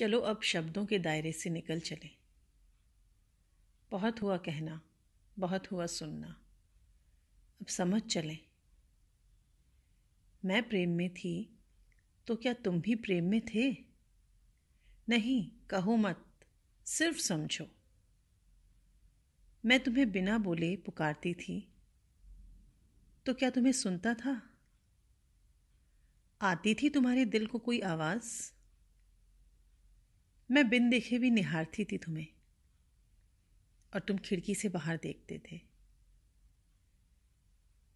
चलो अब शब्दों के दायरे से निकल चले बहुत हुआ कहना बहुत हुआ सुनना अब समझ चलें मैं प्रेम में थी तो क्या तुम भी प्रेम में थे नहीं कहो मत सिर्फ समझो मैं तुम्हें बिना बोले पुकारती थी तो क्या तुम्हें सुनता था आती थी तुम्हारे दिल को कोई आवाज़ मैं बिन देखे भी निहारती थी तुम्हें और तुम खिड़की से बाहर देखते थे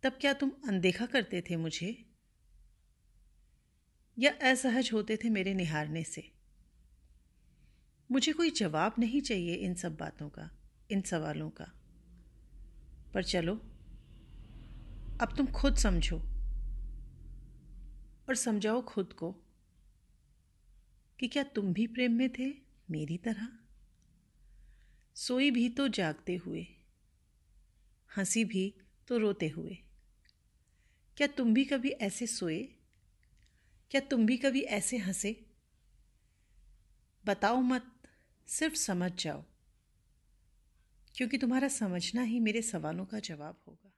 तब क्या तुम अनदेखा करते थे मुझे या असहज होते थे मेरे निहारने से मुझे कोई जवाब नहीं चाहिए इन सब बातों का इन सवालों का पर चलो अब तुम खुद समझो और समझाओ खुद को कि क्या तुम भी प्रेम में थे मेरी तरह सोई भी तो जागते हुए हंसी भी तो रोते हुए क्या तुम भी कभी ऐसे सोए क्या तुम भी कभी ऐसे हंसे बताओ मत सिर्फ समझ जाओ क्योंकि तुम्हारा समझना ही मेरे सवालों का जवाब होगा